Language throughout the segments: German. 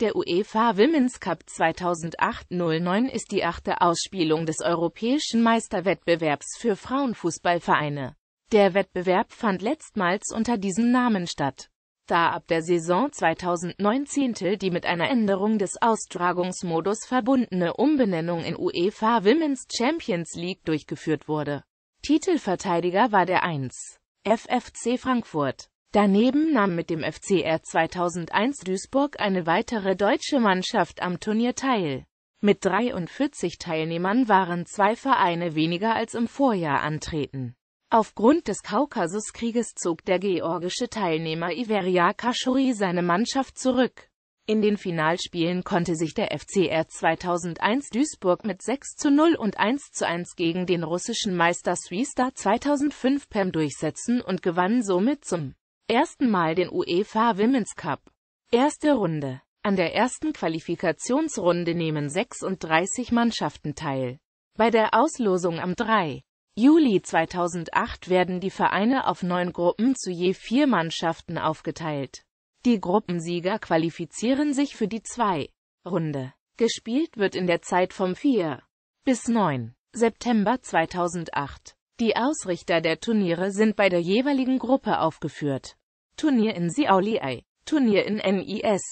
Der UEFA Women's Cup 2008-09 ist die achte Ausspielung des europäischen Meisterwettbewerbs für Frauenfußballvereine. Der Wettbewerb fand letztmals unter diesem Namen statt. Da ab der Saison 2019 die mit einer Änderung des Austragungsmodus verbundene Umbenennung in UEFA Women's Champions League durchgeführt wurde. Titelverteidiger war der 1. FFC Frankfurt. Daneben nahm mit dem FCR 2001 Duisburg eine weitere deutsche Mannschaft am Turnier teil. Mit 43 Teilnehmern waren zwei Vereine weniger als im Vorjahr antreten. Aufgrund des Kaukasuskrieges zog der georgische Teilnehmer Iveria Kashuri seine Mannschaft zurück. In den Finalspielen konnte sich der FCR 2001 Duisburg mit 6 zu 0 und 1 zu 1 gegen den russischen Meister Swistar 2005 PEM durchsetzen und gewann somit zum ersten Mal den UEFA Women's Cup. Erste Runde. An der ersten Qualifikationsrunde nehmen 36 Mannschaften teil. Bei der Auslosung am 3. Juli 2008 werden die Vereine auf neun Gruppen zu je vier Mannschaften aufgeteilt. Die Gruppensieger qualifizieren sich für die 2. Runde. Gespielt wird in der Zeit vom 4. bis 9. September 2008. Die Ausrichter der Turniere sind bei der jeweiligen Gruppe aufgeführt. Turnier in Siauliai, Turnier in NIS,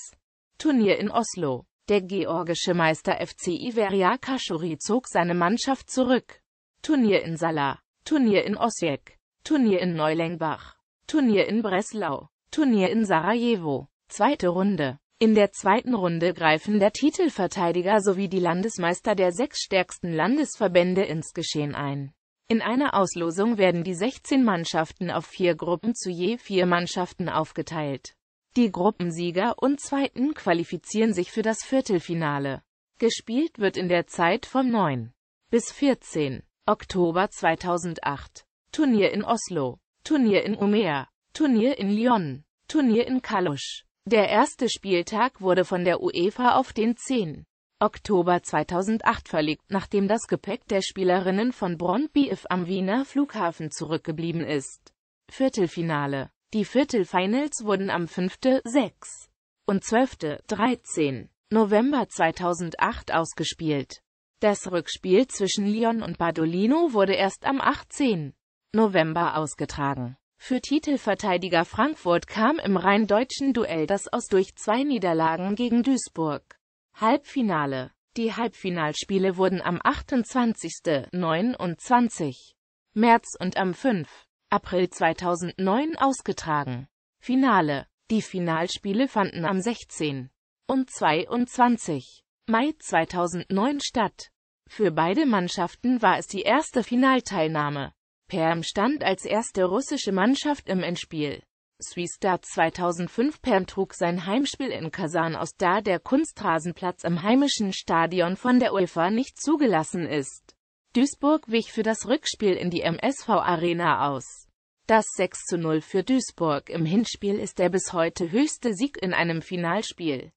Turnier in Oslo. Der georgische Meister FC Iveria Kaschuri zog seine Mannschaft zurück. Turnier in Sala, Turnier in Osijek, Turnier in Neulengbach, Turnier in Breslau, Turnier in Sarajevo, zweite Runde. In der zweiten Runde greifen der Titelverteidiger sowie die Landesmeister der sechs stärksten Landesverbände ins Geschehen ein. In einer Auslosung werden die 16 Mannschaften auf vier Gruppen zu je vier Mannschaften aufgeteilt. Die Gruppensieger und Zweiten qualifizieren sich für das Viertelfinale. Gespielt wird in der Zeit vom 9 bis 14 Oktober 2008. Turnier in Oslo, Turnier in Umea, Turnier in Lyon, Turnier in Kalusch. Der erste Spieltag wurde von der UEFA auf den 10. Oktober 2008 verlegt, nachdem das Gepäck der Spielerinnen von Brøndby IF am Wiener Flughafen zurückgeblieben ist. Viertelfinale Die Viertelfinals wurden am 5., 6. und 12., 13. November 2008 ausgespielt. Das Rückspiel zwischen Lyon und Badolino wurde erst am 18. November ausgetragen. Für Titelverteidiger Frankfurt kam im rein deutschen Duell das aus durch zwei Niederlagen gegen Duisburg Halbfinale Die Halbfinalspiele wurden am 28., 29. März und am 5. April 2009 ausgetragen. Finale Die Finalspiele fanden am 16. und 22. Mai 2009 statt. Für beide Mannschaften war es die erste Finalteilnahme. Perm stand als erste russische Mannschaft im Endspiel. Swistar 2005 Perm trug sein Heimspiel in Kasan aus, da der Kunstrasenplatz im heimischen Stadion von der UEFA nicht zugelassen ist. Duisburg wich für das Rückspiel in die MSV Arena aus. Das 6 zu 0 für Duisburg im Hinspiel ist der bis heute höchste Sieg in einem Finalspiel.